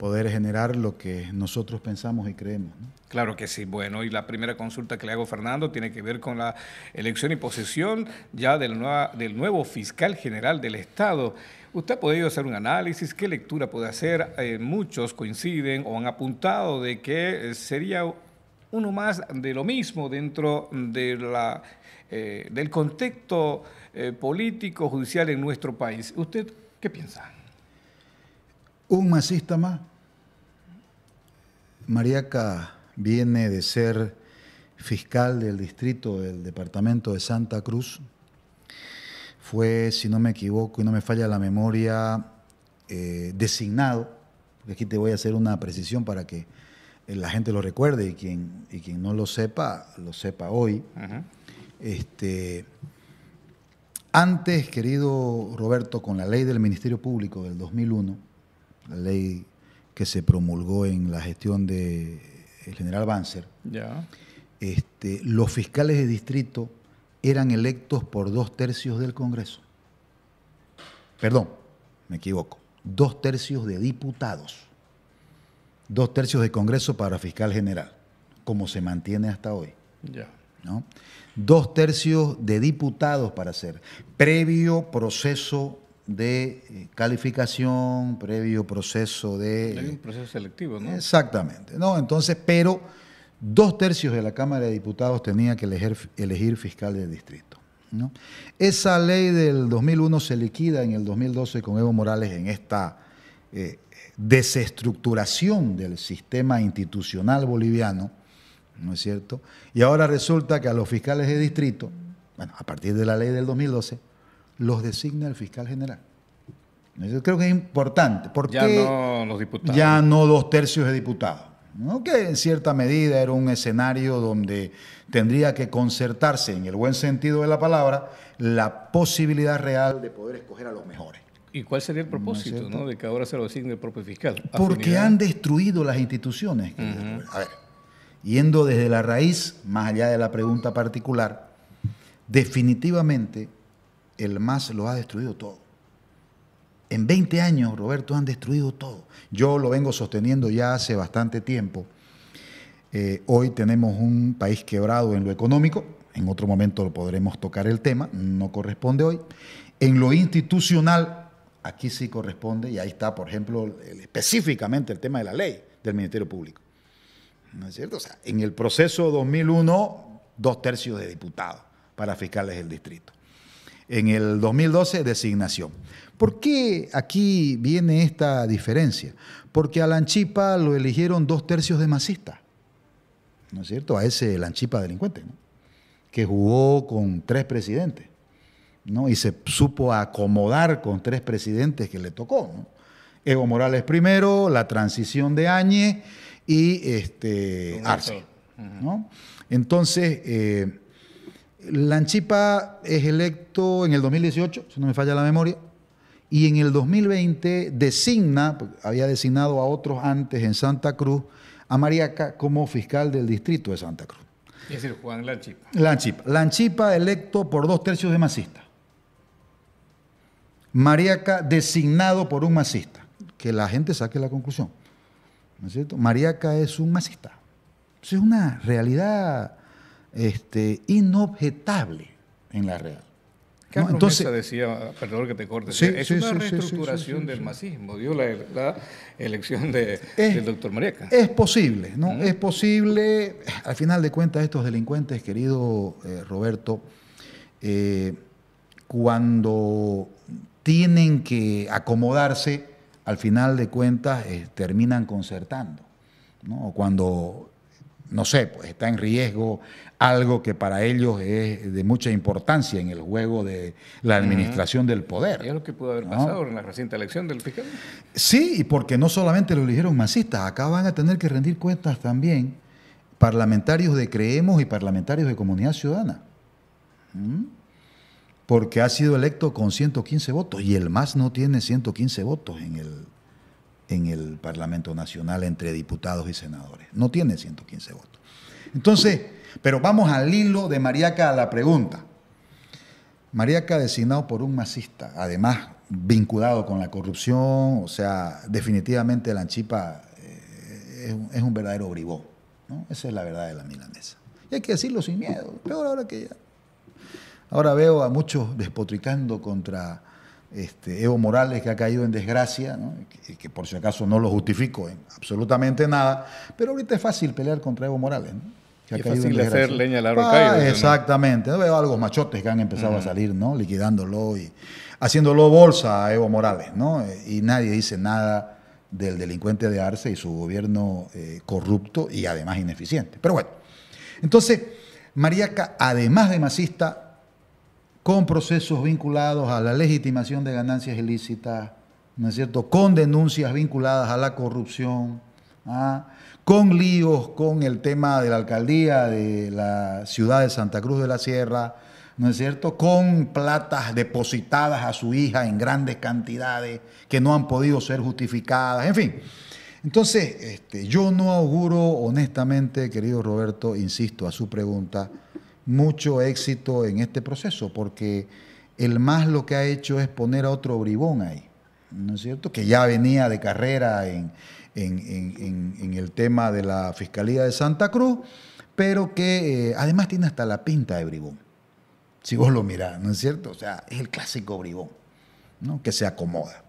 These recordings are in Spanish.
poder generar lo que nosotros pensamos y creemos. Claro que sí. Bueno, y la primera consulta que le hago Fernando tiene que ver con la elección y posesión ya del, nuevo fiscal general del Estado. Usted ha podido hacer un análisis, ¿qué lectura puede hacer? Eh, muchos coinciden o han apuntado de que eh, sería uno más de lo mismo dentro de la, eh, del contexto político, judicial en nuestro país. ¿Usted qué piensa? Un masista más Mariaca viene de ser fiscal del distrito del departamento de Santa Cruz. Fue, si no me equivoco y no me falla la memoria, eh, designado, aquí te voy a hacer una precisión para que la gente lo recuerde y quien, y quien no lo sepa, lo sepa hoy. Este, antes, querido Roberto, con la ley del Ministerio Público del 2001, la ley que se promulgó en la gestión del de general Banzer, este, los fiscales de distrito eran electos por dos tercios del Congreso. Perdón, me equivoco. Dos tercios de diputados. Dos tercios de Congreso para fiscal general, como se mantiene hasta hoy. Dos tercios de diputados para hacer, previo proceso de eh, calificación, previo proceso de... Hay un proceso selectivo, ¿no? Exactamente. No, entonces, pero dos tercios de la Cámara de Diputados tenía que elegir, elegir fiscal de distrito. ¿no? Esa ley del 2001 se liquida en el 2012 con Evo Morales en esta eh, desestructuración del sistema institucional boliviano, ¿no es cierto? Y ahora resulta que a los fiscales de distrito, bueno, a partir de la ley del 2012, los designa el fiscal general. Yo creo que es importante. Porque ya no los diputados. Ya no dos tercios de diputados. Que en cierta medida era un escenario donde tendría que concertarse, en el buen sentido de la palabra, la posibilidad real de poder escoger a los mejores. ¿Y cuál sería el propósito ¿no? de que ahora se lo designe el propio fiscal? Porque han destruido las instituciones. A ver, yendo desde la raíz, más allá de la pregunta particular, definitivamente el MAS lo ha destruido todo. En 20 años, Roberto, han destruido todo. Yo lo vengo sosteniendo ya hace bastante tiempo. Eh, hoy tenemos un país quebrado en lo económico, en otro momento lo podremos tocar el tema, no corresponde hoy. En lo institucional, aquí sí corresponde, y ahí está, por ejemplo, específicamente el tema de la ley del Ministerio Público. ¿No es cierto? O sea, en el proceso 2001, dos tercios de diputados para fiscales del distrito en el 2012 designación. ¿Por qué aquí viene esta diferencia? Porque a Lanchipa lo eligieron dos tercios de masista, ¿no es cierto? A ese Lanchipa delincuente, ¿no? que jugó con tres presidentes, ¿no? Y se supo acomodar con tres presidentes que le tocó, ¿no? Evo Morales primero, la transición de Áñez y este, Arce, ¿no? Entonces, eh, Lanchipa es electo en el 2018, si no me falla la memoria, y en el 2020 designa, había designado a otros antes en Santa Cruz, a Mariaca como fiscal del distrito de Santa Cruz. Es decir, Juan Lanchipa. Lanchipa. Lanchipa electo por dos tercios de masista. Mariaca designado por un masista. Que la gente saque la conclusión. ¿No es cierto? Mariaca es un masista. es una realidad este, inobjetable en la real. Entonces, decía, perdón que te corte, es una reestructuración del masismo, dio la, elección del doctor Mareca. Es posible, ¿no? Es posible, al final de cuentas, estos delincuentes, querido eh, Roberto, eh, cuando tienen que acomodarse, al final de cuentas eh, terminan concertando, ¿no? Cuando no sé, pues está en riesgo algo que para ellos es de mucha importancia en el juego de la administración del poder. Es lo que pudo haber pasado en la reciente elección del fiscal. Sí, y porque no solamente lo eligieron masistas, acá van a tener que rendir cuentas también parlamentarios de Creemos y parlamentarios de Comunidad Ciudadana. Porque ha sido electo con 115 votos y el MAS no tiene 115 votos en el en el Parlamento Nacional entre diputados y senadores. No tiene 115 votos. Entonces, pero vamos al hilo de Mariaca a la pregunta. Mariaca designado por un masista, además vinculado con la corrupción, o sea, definitivamente la anchipa eh, es, un verdadero bribón. Esa es la verdad de la milanesa. Y hay que decirlo sin miedo, peor ahora que ya. Ahora veo a muchos despotricando contra este, Evo Morales, que ha caído en desgracia, ¿no? que, por si acaso no lo justifico en absolutamente nada, pero ahorita es fácil pelear contra Evo Morales. ¿no? Que ha caído en leña ah, exactamente. Veo algunos machotes que han empezado a salir, ¿no? liquidándolo y haciéndolo bolsa a Evo Morales. ¿no? Eh, y nadie dice nada del delincuente de Arce y su gobierno eh, corrupto y además ineficiente. Pero bueno, entonces, Mariaca, además de masista, con procesos vinculados a la legitimación de ganancias ilícitas, ¿no es cierto? Con denuncias vinculadas a la corrupción, ¿ah? con líos con el tema de la alcaldía de la ciudad de Santa Cruz de la Sierra, ¿no es cierto? Con platas depositadas a su hija en grandes cantidades que no han podido ser justificadas, en fin. Entonces, este, yo no auguro, honestamente, querido Roberto, insisto a su pregunta, mucho éxito en este proceso, porque el más lo que ha hecho es poner a otro bribón ahí, ¿no es cierto? Que ya venía de carrera en, el tema de la Fiscalía de Santa Cruz, pero que eh, además tiene hasta la pinta de bribón, si vos lo mirás, ¿no es cierto? O sea, es el clásico bribón, ¿no? Que se acomoda.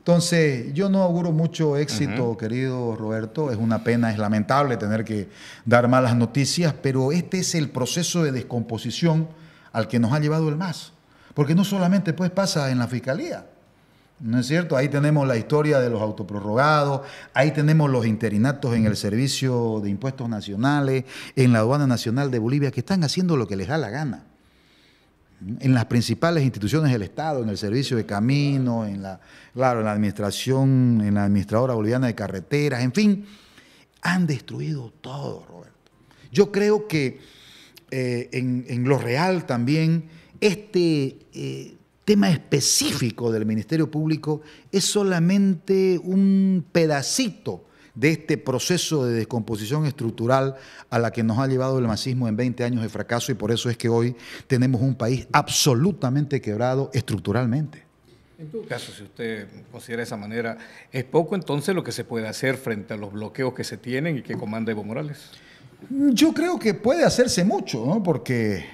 Entonces, yo no auguro mucho éxito, querido Roberto. Es una pena, es lamentable tener que dar malas noticias, pero este es el proceso de descomposición al que nos ha llevado el MAS. Porque no solamente pues, pasa en la fiscalía, ¿no es cierto? Ahí tenemos la historia de los autoprorrogados, ahí tenemos los interinatos en el Servicio de Impuestos Nacionales, en la Aduana Nacional de Bolivia, que están haciendo lo que les da la gana en las principales instituciones del Estado, en el servicio de camino, en la, la administración, en la administradora boliviana de carreteras, en fin, han destruido todo, Roberto. Yo creo que eh, en, lo real también, este eh, tema específico del Ministerio Público es solamente un pedacito de este proceso de descomposición estructural a la que nos ha llevado el masismo en 20 años de fracaso y por eso es que hoy tenemos un país absolutamente quebrado estructuralmente. En todo caso, si usted considera de esa manera, es poco entonces lo que se puede hacer frente a los bloqueos que se tienen y que comanda Evo Morales. Yo creo que puede hacerse mucho, porque,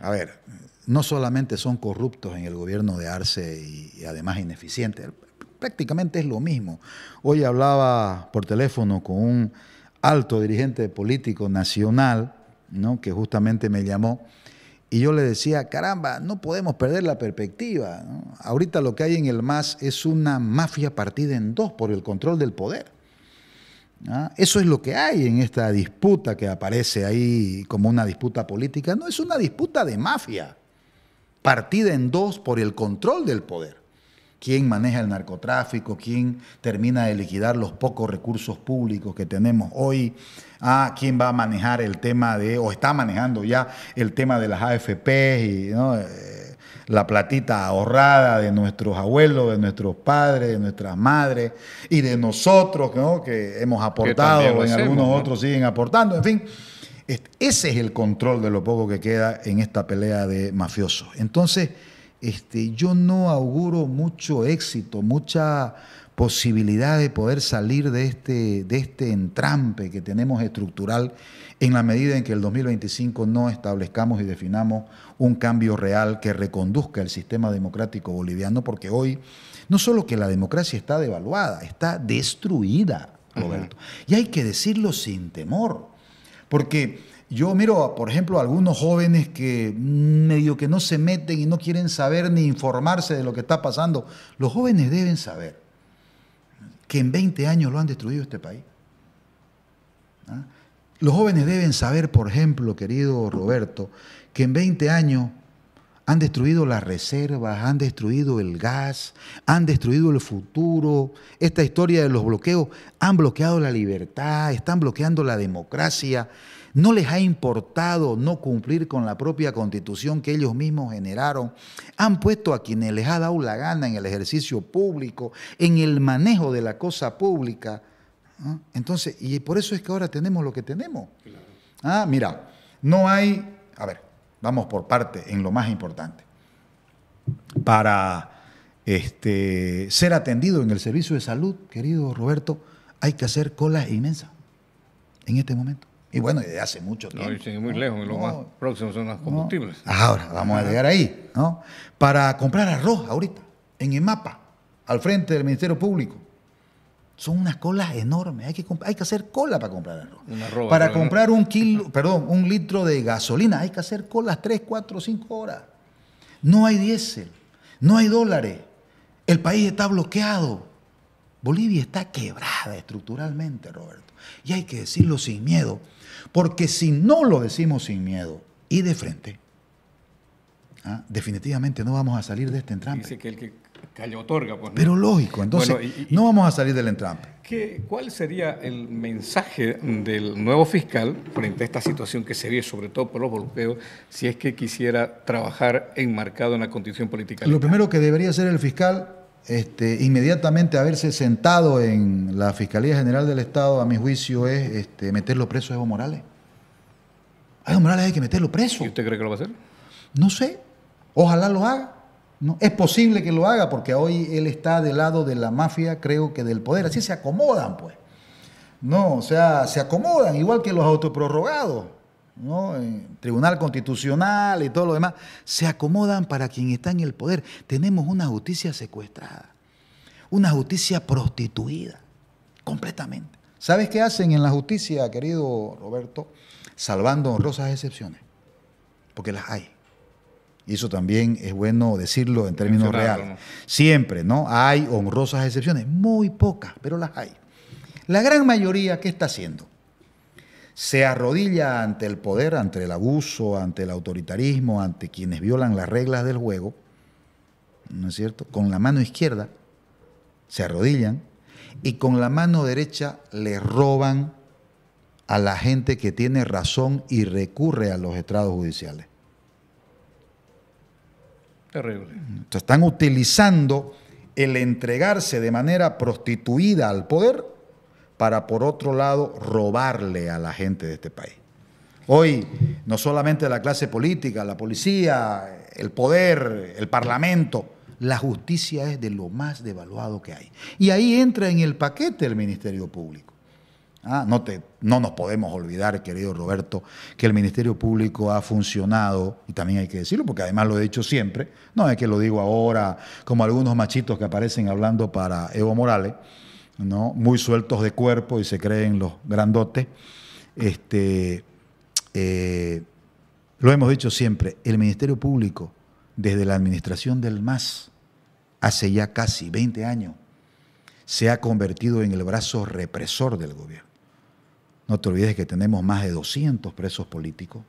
a ver, no solamente son corruptos en el gobierno de Arce y, y además ineficientes prácticamente es lo mismo. Hoy hablaba por teléfono con un alto dirigente político nacional, ¿no? que justamente me llamó, y yo le decía, caramba, no podemos perder la perspectiva. Ahorita lo que hay en el MAS es una mafia partida en dos por el control del poder. ¿ah? Eso es lo que hay en esta disputa que aparece ahí como una disputa política. No es una disputa de mafia partida en dos por el control del poder quién maneja el narcotráfico, quién termina de liquidar los pocos recursos públicos que tenemos hoy, a ah, quién va a manejar el tema de, o está manejando ya el tema de las AFP y eh, la platita ahorrada de nuestros abuelos, de nuestros padres, de nuestras madres y de nosotros ¿no? que hemos aportado, algunos otros siguen aportando, en fin. Este, ese es el control de lo poco que queda en esta pelea de mafiosos. Entonces, este, yo no auguro mucho éxito, mucha posibilidad de poder salir de este, de este entrampe que tenemos estructural en la medida en que el 2025 no establezcamos y definamos un cambio real que reconduzca el sistema democrático boliviano, porque hoy no solo que la democracia está devaluada, está destruida, Roberto. Y hay que decirlo sin temor, porque yo miro, por ejemplo, a algunos jóvenes que medio que no se meten y no quieren saber ni informarse de lo que está pasando. Los jóvenes deben saber que en 20 años lo han destruido este país. ¿Ah? Los jóvenes deben saber, por ejemplo, querido Roberto, que en 20 años han destruido las reservas, han destruido el gas, han destruido el futuro. Esta historia de los bloqueos han bloqueado la libertad, están bloqueando la democracia. No les ha importado no cumplir con la propia constitución que ellos mismos generaron. Han puesto a quienes les ha dado la gana en el ejercicio público, en el manejo de la cosa pública. ¿ah? Entonces, y por eso es que ahora tenemos lo que tenemos. Ah, mira, no hay, a ver, vamos por parte en lo más importante. Para este, ser atendido en el servicio de salud, querido Roberto, hay que hacer colas inmensas en este momento. Y bueno, desde hace mucho tiempo. No, es muy lejos, lejos, lo más próximo son los combustibles. Ahora, vamos a llegar ahí, ¿no? Para comprar arroz ahorita, en el mapa, al frente del Ministerio Público. Son unas colas enormes, hay que, hay que hacer cola para comprar arroz. para comprar un kilo, perdón, un litro de gasolina, hay que hacer colas 3, 4, 5 horas. No hay diésel, no hay dólares, el país está bloqueado. Bolivia está quebrada estructuralmente, Roberto. Y hay que decirlo sin miedo, porque si no lo decimos sin miedo y de frente, ¿ah? definitivamente no vamos a salir de este entrampe. Dice que el que otorga, pues, Pero lógico, entonces no vamos a salir del entrampe. ¿qué, ¿Cuál sería el mensaje del nuevo fiscal frente a esta situación que se ve, sobre todo por los golpeos, si es que quisiera trabajar enmarcado en la constitución política? Lo primero que debería hacer el fiscal este, inmediatamente haberse sentado en la Fiscalía General del Estado, a mi juicio, es este, meterlo preso a Evo Morales. A Evo Morales hay que meterlo preso. ¿Y usted cree que lo va a hacer? No sé. Ojalá lo haga. No, es posible que lo haga porque hoy él está del lado de la mafia, creo que del poder. Así se acomodan, pues. No, o sea, se acomodan, igual que los autoprorrogados. ¿no? Tribunal Constitucional y todo lo demás, se acomodan para quien está en el poder. Tenemos una justicia secuestrada, una justicia prostituida, completamente. ¿Sabes qué hacen en la justicia, querido Roberto? Salvando honrosas excepciones, porque las hay. Y eso también es bueno decirlo en términos reales. Siempre, ¿no? Hay honrosas excepciones, muy pocas, pero las hay. La gran mayoría, ¿qué está haciendo? se arrodilla ante el poder, ante el abuso, ante el autoritarismo, ante quienes violan las reglas del juego, ¿no es cierto? Con la mano izquierda se arrodillan y con la mano derecha le roban a la gente que tiene razón y recurre a los estrados judiciales. Terrible. están utilizando el entregarse de manera prostituida al poder para, por otro lado, robarle a la gente de este país. Hoy, no solamente la clase política, la policía, el poder, el parlamento, la justicia es de lo más devaluado que hay. Y ahí entra en el paquete el Ministerio Público. Ah, no, te, no nos podemos olvidar, querido Roberto, que el Ministerio Público ha funcionado, y también hay que decirlo, porque además lo he dicho siempre, no es que lo digo ahora como algunos machitos que aparecen hablando para Evo Morales, ¿no? muy sueltos de cuerpo y se creen los grandotes. Este, eh, lo hemos dicho siempre, el Ministerio Público, desde la administración del MAS, hace ya casi 20 años, se ha convertido en el brazo represor del gobierno. No te olvides que tenemos más de 200 presos políticos.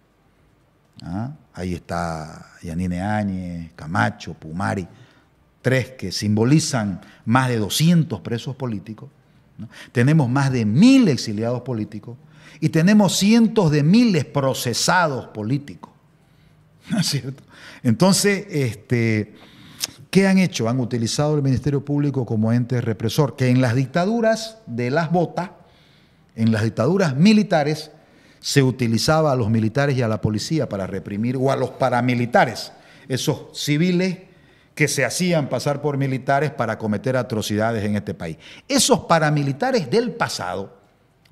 ¿ah? Ahí está Yanine Áñez, Camacho, Pumari tres que simbolizan más de 200 presos políticos, tenemos más de mil exiliados políticos y tenemos cientos de miles procesados políticos. ¿No es cierto? Entonces, este, ¿qué han hecho? Han utilizado el Ministerio Público como ente represor, que en las dictaduras de las botas, en las dictaduras militares, se utilizaba a los militares y a la policía para reprimir, o a los paramilitares, esos civiles que se hacían pasar por militares para cometer atrocidades en este país. Esos paramilitares del pasado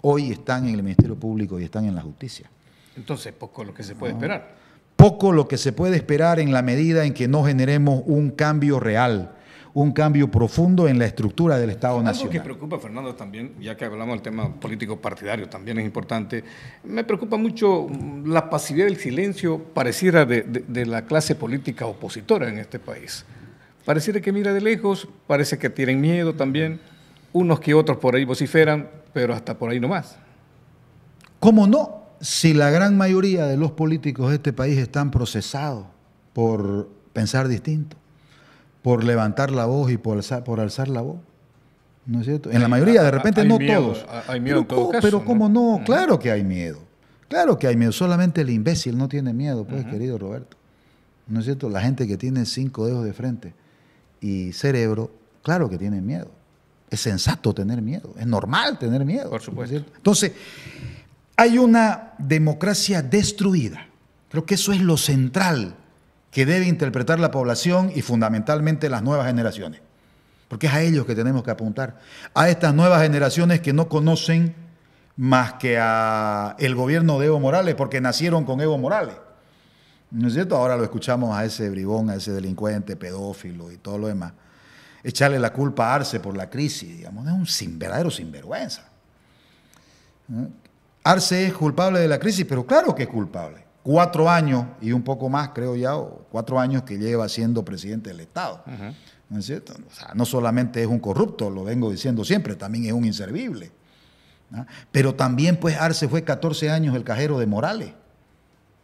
hoy están en el Ministerio Público y están en la justicia. Entonces, poco lo que se puede esperar. Poco lo que se puede esperar en la medida en que no generemos un cambio real, un cambio profundo en la estructura del Estado Nacional. Algo que preocupa, Fernando, también, ya que hablamos del tema político partidario, también es importante, me preocupa mucho la pasividad del silencio pareciera de, de la clase política opositora en este país. Pareciera que mira de lejos, parece que tienen miedo también. Unos que otros por ahí vociferan, pero hasta por ahí nomás. ¿Cómo no? Si la gran mayoría de los políticos de este país están procesados por pensar distinto, por levantar la voz y por alzar, la voz. ¿No es cierto? En la mayoría, de repente no todos. Hay miedo pero, en todo pero cómo no? claro que hay miedo. Claro que hay miedo. Solamente el imbécil no tiene miedo, pues, querido Roberto. ¿No es cierto? La gente que tiene cinco dedos de frente y cerebro, claro que tienen miedo. Es sensato tener miedo, es normal tener miedo. Por supuesto. Entonces, hay una democracia destruida. Creo que eso es lo central que debe interpretar la población y fundamentalmente las nuevas generaciones. Porque es a ellos que tenemos que apuntar. A estas nuevas generaciones que no conocen más que a el gobierno de Evo Morales, porque nacieron con Evo Morales. ¿No es cierto? Ahora lo escuchamos a ese bribón, a ese delincuente, pedófilo y todo lo demás. Echarle la culpa a Arce por la crisis, digamos, es un verdadero sinvergüenza. ¿Eh? Arce es culpable de la crisis, pero claro que es culpable. Cuatro años y un poco más, creo ya, o cuatro años que lleva siendo presidente del Estado. ¿No es cierto? O sea, no solamente es un corrupto, lo vengo diciendo siempre, también es un inservible. Pero también, pues, Arce fue 14 años el cajero de Morales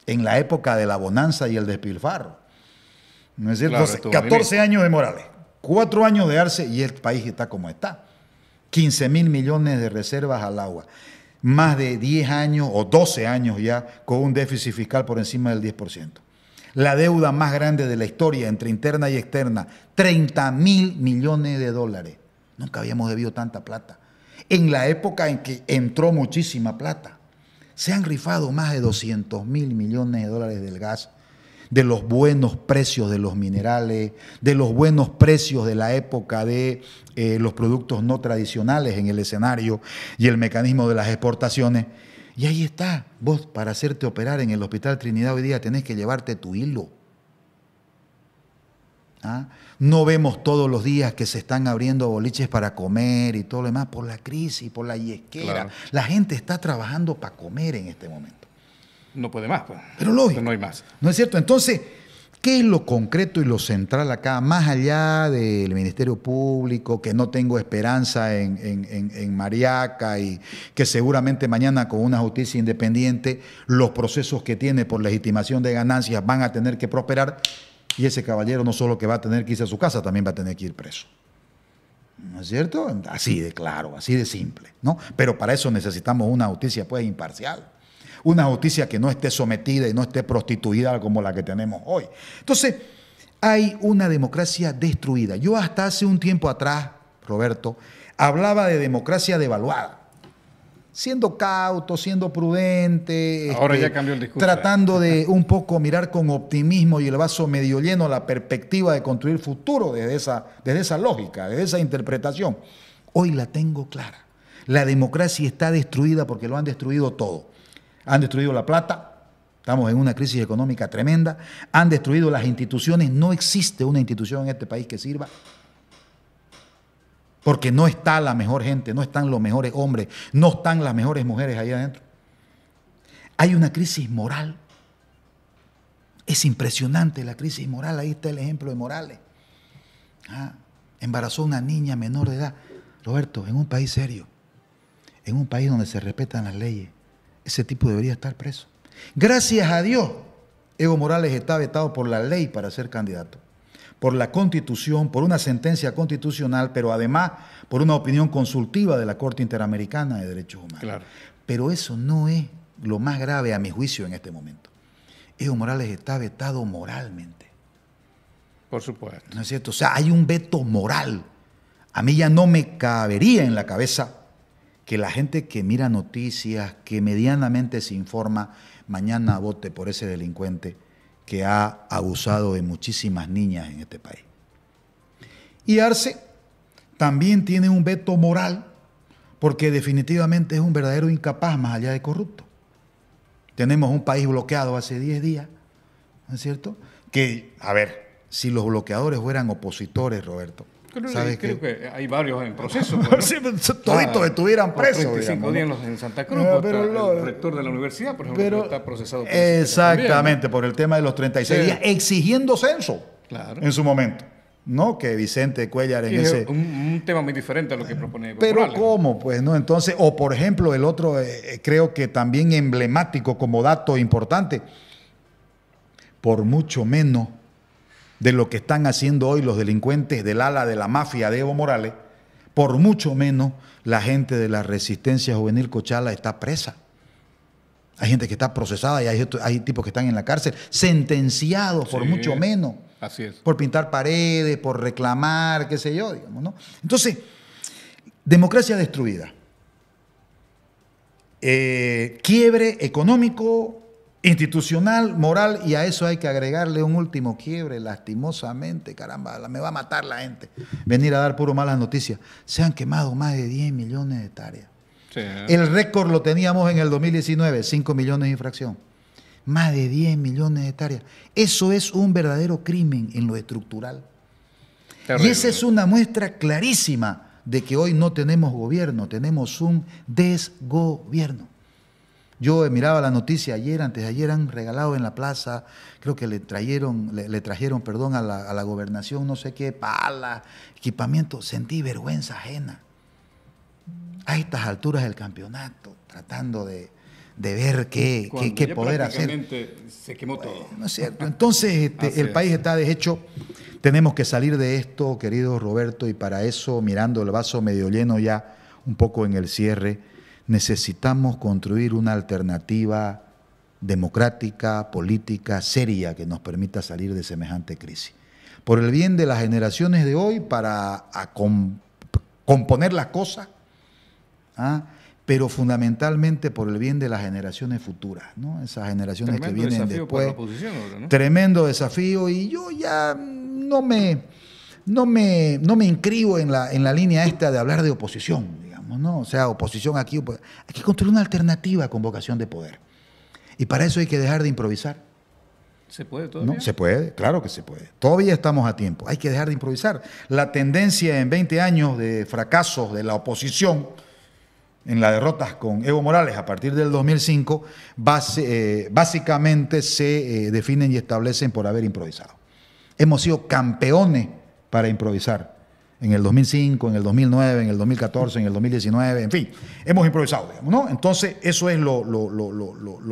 en la época de la bonanza y el despilfarro. ¿No es cierto? Entonces, 14 años de Morales, 4 años de Arce y el país está como está. 15 mil millones de reservas al agua. Más de 10 años o 12 años ya con un déficit fiscal por encima del 10%. La deuda más grande de la historia entre interna y externa, 30 mil millones de dólares. Nunca habíamos debido tanta plata. En la época en que entró muchísima plata. Se han rifado más de 200 mil millones de dólares del gas, de los buenos precios de los minerales, de los buenos precios de la época de eh, los productos no tradicionales en el escenario y el mecanismo de las exportaciones. Y ahí está, vos para hacerte operar en el Hospital Trinidad hoy día tenés que llevarte tu hilo. ¿Ah? No vemos todos los días que se están abriendo boliches para comer y todo lo demás por la crisis, por la yesquera. La gente está trabajando para comer en este momento. No puede más, pues. Pero lógico. no hay más. ¿No es cierto? Entonces, ¿qué es lo concreto y lo central acá, más allá del Ministerio Público, que no tengo esperanza en, en, en Mariaca y que seguramente mañana con una justicia independiente los procesos que tiene por legitimación de ganancias van a tener que prosperar? Y ese caballero no solo que va a tener que irse a su casa, también va a tener que ir preso. ¿No es cierto? Así de claro, así de simple, ¿no? Pero para eso necesitamos una justicia pues imparcial. Una justicia que no esté sometida y no esté prostituida como la que tenemos hoy. Entonces, hay una democracia destruida. Yo hasta hace un tiempo atrás, Roberto, hablaba de democracia devaluada siendo cauto, siendo prudente, este, ¿eh? tratando de un poco mirar con optimismo y el vaso medio lleno la perspectiva de construir futuro desde esa, desde esa lógica, desde esa interpretación. Hoy la tengo clara. La democracia está destruida porque lo han destruido todo. Han destruido la plata, Estamos en una crisis económica tremenda. Han destruido las instituciones. No existe una institución en este país que sirva. Porque no está la mejor gente, no están los mejores hombres, no están las mejores mujeres ahí adentro. Hay una crisis moral. Es impresionante la crisis moral. Ahí está el ejemplo de Morales. Ah, embarazó una niña menor de edad. Roberto, en un país serio, en un país donde se respetan las leyes, ese tipo debería estar preso. Gracias a Dios, Evo Morales está vetado por la ley para ser candidato por la Constitución, por una sentencia constitucional, pero además por una opinión consultiva de la Corte Interamericana de Derechos Humanos. Pero eso no es lo más grave a mi juicio en este momento. Evo Morales está vetado moralmente. Por supuesto. ¿No es cierto? O sea, hay un veto moral. A mí ya no me cabería en la cabeza que la gente que mira noticias, que medianamente se informa, mañana vote por ese delincuente que ha abusado de muchísimas niñas en este país. Y Arce también tiene un veto moral porque definitivamente es un verdadero incapaz más allá de corrupto. Tenemos un país bloqueado hace 10 días, ¿no es cierto? Que, a ver, si los bloqueadores fueran opositores, Roberto, Creo, que, hay varios en proceso. Pues, pues, toditos estuvieran presos. 35 días en Santa Cruz. Eh, pues, el rector de la universidad, por ejemplo, está procesado. exactamente, por el tema de los 36 días, exigiendo censo en su momento. No que Vicente Cuellar en ese. Un, tema muy diferente a lo que propone. Pero ¿cómo? Pues, ¿no? Entonces, o por ejemplo, el otro, eh, eh, creo que también emblemático como dato importante, por mucho menos de lo que están haciendo hoy los delincuentes del ala de la mafia de Evo Morales, por mucho menos la gente de la resistencia juvenil Cochala está presa. Hay gente que está procesada y hay, tipos que están en la cárcel, sentenciados por mucho menos. Así es. Por pintar paredes, por reclamar, qué sé yo, digamos, ¿no? Entonces, democracia destruida. Eh, quiebre económico, institucional, moral, y a eso hay que agregarle un último quiebre, lastimosamente, caramba, me va a matar la gente. Venir a dar puro malas noticias. Se han quemado más de 10 millones de hectáreas. ¿eh? El récord lo teníamos en el 2019, 5 millones de infracción. Más de 10 millones de hectáreas. Eso es un verdadero crimen en lo estructural. Y esa es una muestra clarísima de que hoy no tenemos gobierno, tenemos un desgobierno. Yo eh, miraba la noticia ayer, antes de ayer han regalado en la plaza, creo que le trajeron, le, trajeron perdón, a la, gobernación, no sé qué, pala, equipamiento. Sentí vergüenza ajena. A estas alturas del campeonato, tratando de, ver qué, qué, qué poder hacer. Se quemó todo. no es cierto. Entonces, este, el país está deshecho. Tenemos que salir de esto, querido Roberto, y para eso, mirando el vaso medio lleno ya, un poco en el cierre necesitamos construir una alternativa democrática, política, seria, que nos permita salir de semejante crisis. Por el bien de las generaciones de hoy, para componer las cosas, ¿ah? pero fundamentalmente por el bien de las generaciones futuras, ¿no? esas generaciones que vienen después. Tremendo desafío y yo ya no me, no me, no me inscribo en la, en la línea esta de hablar de oposición. ¿no? O sea, oposición aquí. hay que construir una alternativa con vocación de poder. Y para eso hay que dejar de improvisar. ¿Se puede todavía? No, se puede, claro que se puede. Todavía estamos a tiempo. Hay que dejar de improvisar. La tendencia en 20 años de fracasos de la oposición en las derrotas con Evo Morales a partir del 2005, eh, básicamente se eh, definen y establecen por haber improvisado. Hemos sido campeones para improvisar en el 2005, en el 2009, en el 2014, en el 2019, en fin, hemos improvisado, digamos, ¿no? Entonces, eso es lo,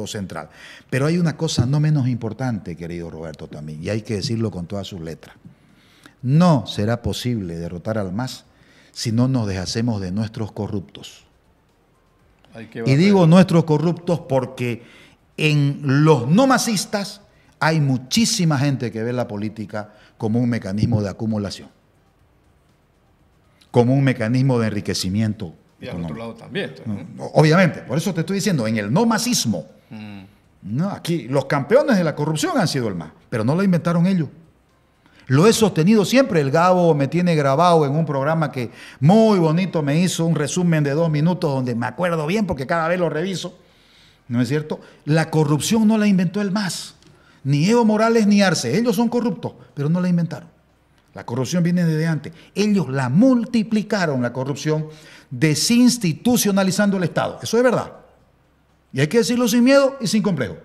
central. Pero hay una cosa no menos importante, querido Roberto, también, y hay que decirlo con todas sus letras. No será posible derrotar al MAS si no nos deshacemos de nuestros corruptos. Y digo nuestros corruptos porque en los no masistas hay muchísima gente que ve la política como un mecanismo de acumulación como un mecanismo de enriquecimiento. Y al otro lado también. Pues, obviamente, por eso te estoy diciendo, en el mm. no aquí los campeones de la corrupción han sido el más, pero no lo inventaron ellos. Lo he sostenido siempre. El Gabo me tiene grabado en un programa que muy bonito me hizo un resumen de dos minutos donde me acuerdo bien porque cada vez lo reviso. ¿No es cierto? La corrupción no la inventó el MAS. Ni Evo Morales ni Arce. Ellos son corruptos, pero no la inventaron. La corrupción viene desde antes. Ellos la multiplicaron, la corrupción, desinstitucionalizando el Estado. Eso es verdad. Y hay que decirlo sin miedo y sin complejo.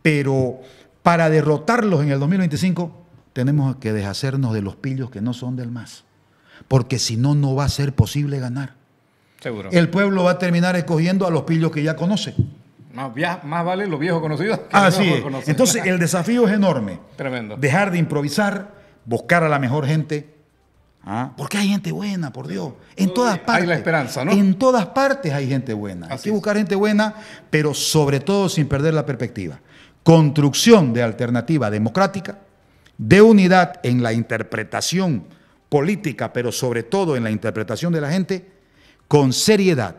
Pero para derrotarlos en el 2025 tenemos que deshacernos de los pillos que no son del MAS. Porque si no, no va a ser posible ganar. Seguro. El pueblo va a terminar escogiendo a los pillos que ya conoce. Más, vale los viejos conocidos. Que Así Entonces el desafío es enorme. Tremendo. Dejar de improvisar, buscar a la mejor gente. ¿ah? Porque hay gente buena, por Dios. En todas partes. Hay la esperanza, ¿no? En todas partes hay gente buena. hay que buscar gente buena, pero sobre todo sin perder la perspectiva. Construcción de alternativa democrática, de unidad en la interpretación política, pero sobre todo en la interpretación de la gente, con seriedad,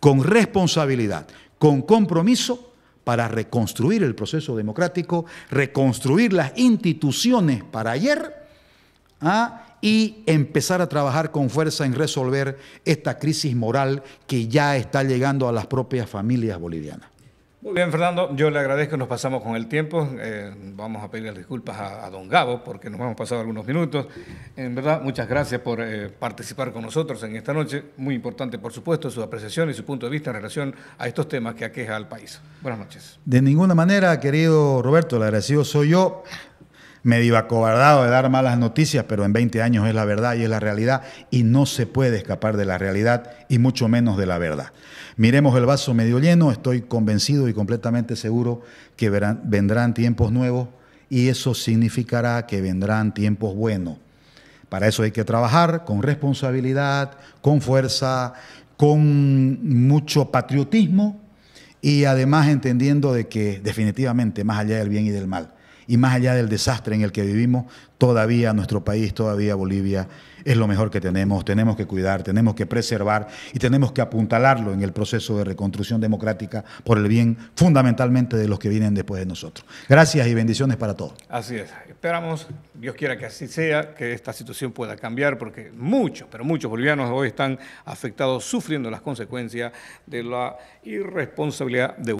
con responsabilidad, con compromiso para reconstruir el proceso democrático, reconstruir las instituciones para ayer ¿ah? y empezar a trabajar con fuerza en resolver esta crisis moral que ya está llegando a las propias familias bolivianas. Muy bien, Fernando, yo le agradezco, nos pasamos con el tiempo. Eh, vamos a pedir disculpas a, don Gabo porque nos hemos pasado algunos minutos. En verdad, muchas gracias por eh, participar con nosotros en esta noche. Muy importante, por supuesto, su apreciación y su punto de vista en relación a estos temas que aqueja al país. Buenas noches. De ninguna manera, querido Roberto, el agradecido soy yo medio acobardado de dar malas noticias, pero en 20 años es la verdad y es la realidad y no se puede escapar de la realidad y mucho menos de la verdad. Miremos el vaso medio lleno, estoy convencido y completamente seguro que vendrán tiempos nuevos y eso significará que vendrán tiempos buenos. Para eso hay que trabajar con responsabilidad, con fuerza, con mucho patriotismo y además entendiendo de que definitivamente más allá del bien y del mal y más allá del desastre en el que vivimos, todavía nuestro país, todavía Bolivia es lo mejor que tenemos, tenemos que cuidar, tenemos que preservar y tenemos que apuntalarlo en el proceso de reconstrucción democrática por el bien fundamentalmente de los que vienen después de nosotros. Gracias y bendiciones para todos. Así es, esperamos, Dios quiera que así sea, que esta situación pueda cambiar porque muchos, pero muchos bolivianos hoy están afectados, sufriendo las consecuencias de la irresponsabilidad de